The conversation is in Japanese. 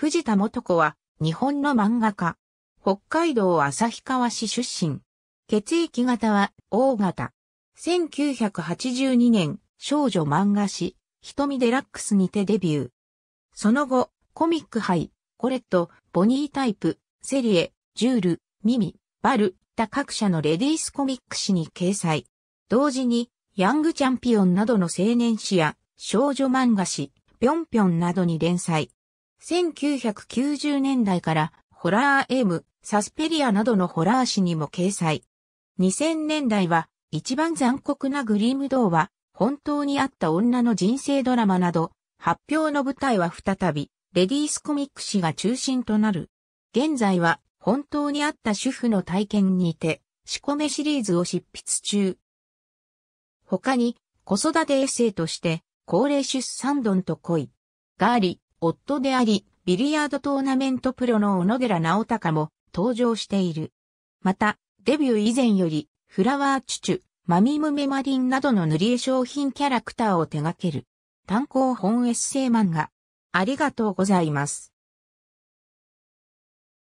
藤田元子は、日本の漫画家。北海道旭川市出身。血液型は、O 型。1982年、少女漫画誌、瞳デラックスにてデビュー。その後、コミック杯、コレット、ボニータイプ、セリエ、ジュール、ミミ、バル、他各社のレディースコミック誌に掲載。同時に、ヤングチャンピオンなどの青年誌や、少女漫画誌、ぴょんぴょんなどに連載。1990年代からホラー M、サスペリアなどのホラー誌にも掲載。2000年代は一番残酷なグリーム童話、本当にあった女の人生ドラマなど、発表の舞台は再び、レディースコミック誌が中心となる。現在は、本当にあった主婦の体験にて、仕込めシリーズを執筆中。他に、子育てエッセイとして、高齢出産丼と恋、ガーリ、夫であり、ビリヤードトーナメントプロの小野寺直隆も登場している。また、デビュー以前より、フラワーチュチュ、マミムメマリンなどの塗り絵商品キャラクターを手掛ける。単行本エッセイ漫画。ありがとうございます。